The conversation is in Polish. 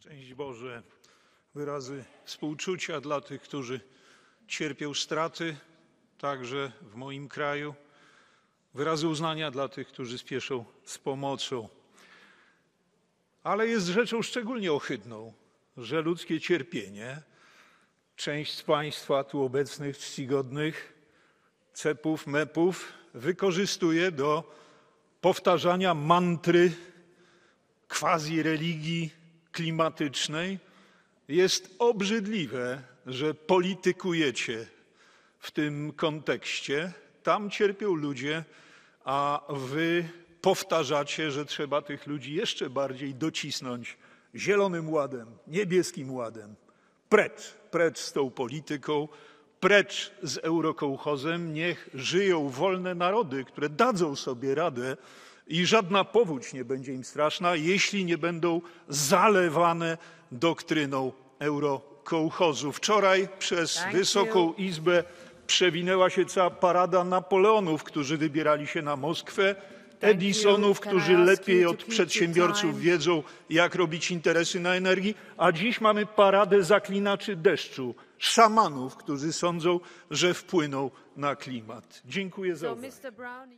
Szczęść Boże, wyrazy współczucia dla tych, którzy cierpią straty, także w moim kraju. Wyrazy uznania dla tych, którzy spieszą z pomocą. Ale jest rzeczą szczególnie ohydną, że ludzkie cierpienie, część z Państwa tu obecnych, czcigodnych, cepów, mepów, wykorzystuje do powtarzania mantry quasi religii klimatycznej, jest obrzydliwe, że politykujecie w tym kontekście. Tam cierpią ludzie, a wy powtarzacie, że trzeba tych ludzi jeszcze bardziej docisnąć zielonym ładem, niebieskim ładem. Precz, precz z tą polityką, precz z eurokołchozem, niech żyją wolne narody, które dadzą sobie radę i żadna powódź nie będzie im straszna, jeśli nie będą zalewane doktryną eurokołchozu. Wczoraj przez Thank Wysoką you. Izbę przewinęła się cała parada Napoleonów, którzy wybierali się na Moskwę, Edisonów, którzy lepiej od przedsiębiorców wiedzą, jak robić interesy na energii, a dziś mamy paradę zaklinaczy deszczu, szamanów, którzy sądzą, że wpłyną na klimat. Dziękuję za uwagę.